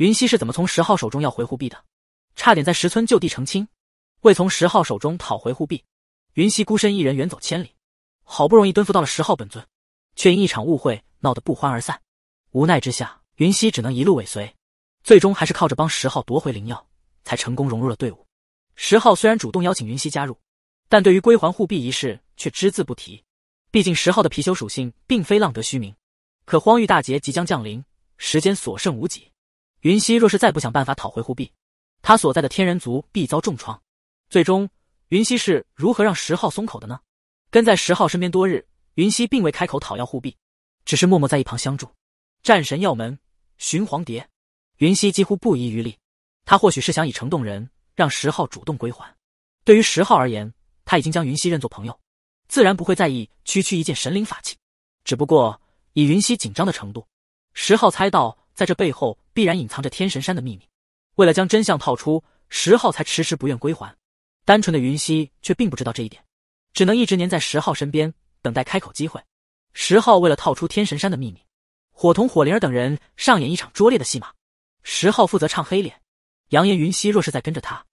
云溪是怎么从十号手中要回护币的？差点在石村就地成亲，为从十号手中讨回护币，云溪孤身一人远走千里，好不容易蹲伏到了十号本尊，却因一场误会闹得不欢而散。无奈之下，云溪只能一路尾随，最终还是靠着帮十号夺回灵药，才成功融入了队伍。十号虽然主动邀请云溪加入，但对于归还护币一事却只字不提。毕竟十号的貔貅属性并非浪得虚名，可荒域大劫即将降临，时间所剩无几。云溪若是再不想办法讨回护臂，他所在的天人族必遭重创。最终，云溪是如何让石号松口的呢？跟在石号身边多日，云溪并未开口讨要护臂，只是默默在一旁相助。战神药门寻黄蝶，云溪几乎不遗余力。他或许是想以诚动人，让石号主动归还。对于石号而言，他已经将云溪认作朋友，自然不会在意区区一件神灵法器。只不过以云溪紧张的程度，石号猜到，在这背后。必然隐藏着天神山的秘密，为了将真相套出，十号才迟迟不愿归还。单纯的云溪却并不知道这一点，只能一直黏在十号身边，等待开口机会。十号为了套出天神山的秘密，伙同火灵儿等人上演一场拙劣的戏码。十号负责唱黑脸，扬言云溪若是在跟着他，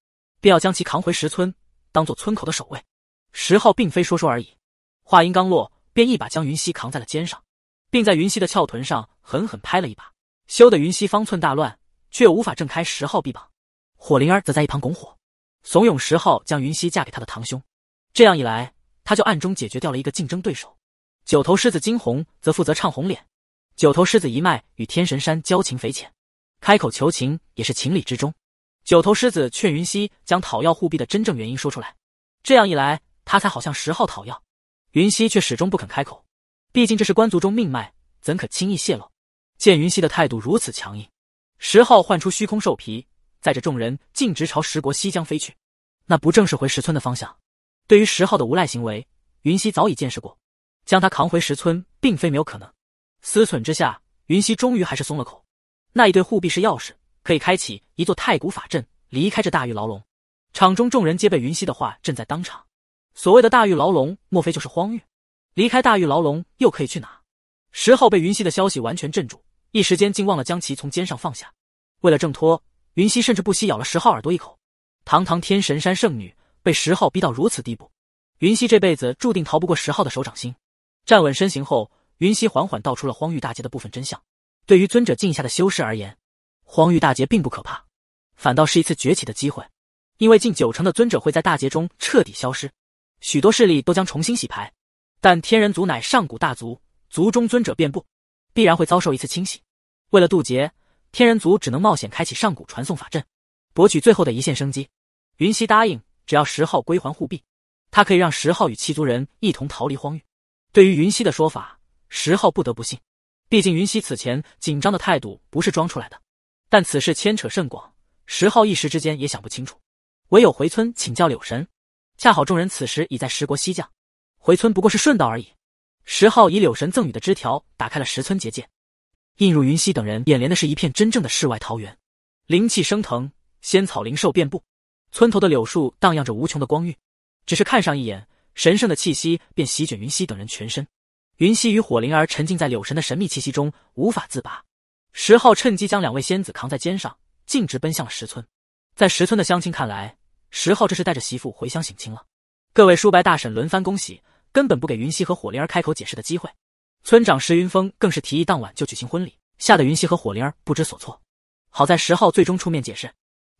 便要将其扛回石村，当做村口的守卫。十号并非说说而已，话音刚落，便一把将云溪扛在了肩上，并在云溪的翘臀上狠狠拍了一把。羞得云溪方寸大乱，却无法挣开十号臂膀。火灵儿则在一旁拱火，怂恿十号将云溪嫁给他的堂兄，这样一来，他就暗中解决掉了一个竞争对手。九头狮子金红则负责唱红脸，九头狮子一脉与天神山交情匪浅，开口求情也是情理之中。九头狮子劝云溪将讨要护臂的真正原因说出来，这样一来，他才好向十号讨要。云溪却始终不肯开口，毕竟这是官族中命脉，怎可轻易泄露？见云溪的态度如此强硬，石昊唤出虚空兽皮，载着众人径直朝石国西江飞去。那不正是回石村的方向？对于石昊的无赖行为，云溪早已见识过，将他扛回石村并非没有可能。思忖之下，云溪终于还是松了口。那一对护臂式钥匙可以开启一座太古法阵，离开这大狱牢笼。场中众人皆被云溪的话震在当场。所谓的大狱牢笼，莫非就是荒域？离开大狱牢笼又可以去哪？石昊被云溪的消息完全镇住。一时间竟忘了将其从肩上放下。为了挣脱，云溪甚至不惜咬了石昊耳朵一口。堂堂天神山圣女被石昊逼到如此地步，云溪这辈子注定逃不过石昊的手掌心。站稳身形后，云溪缓缓道出了荒域大劫的部分真相。对于尊者境下的修士而言，荒域大劫并不可怕，反倒是一次崛起的机会。因为近九成的尊者会在大劫中彻底消失，许多势力都将重新洗牌。但天人族乃上古大族，族中尊者遍布。必然会遭受一次清洗，为了渡劫，天人族只能冒险开启上古传送法阵，博取最后的一线生机。云溪答应，只要十号归还护臂，他可以让十号与其族人一同逃离荒域。对于云溪的说法，十号不得不信，毕竟云溪此前紧张的态度不是装出来的。但此事牵扯甚广，十号一时之间也想不清楚，唯有回村请教柳神。恰好众人此时已在十国西降，回村不过是顺道而已。石浩以柳神赠予的枝条打开了石村结界，映入云溪等人眼帘的是一片真正的世外桃源，灵气升腾，仙草灵兽遍布，村头的柳树荡漾着无穷的光晕。只是看上一眼，神圣的气息便席卷云溪等人全身。云溪与火灵儿沉浸在柳神的神秘气息中，无法自拔。石浩趁机将两位仙子扛在肩上，径直奔向了石村。在石村的乡亲看来，石浩这是带着媳妇回乡省亲了。各位叔伯大婶轮番恭喜。根本不给云溪和火灵儿开口解释的机会，村长石云峰更是提议当晚就举行婚礼，吓得云溪和火灵儿不知所措。好在石浩最终出面解释，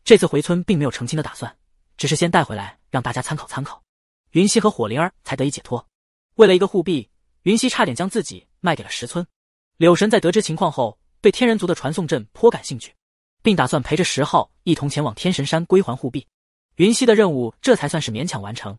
这次回村并没有成亲的打算，只是先带回来让大家参考参考，云溪和火灵儿才得以解脱。为了一个护臂，云溪差点将自己卖给了石村。柳神在得知情况后，对天人族的传送阵颇感兴趣，并打算陪着石浩一同前往天神山归还护臂。云溪的任务这才算是勉强完成。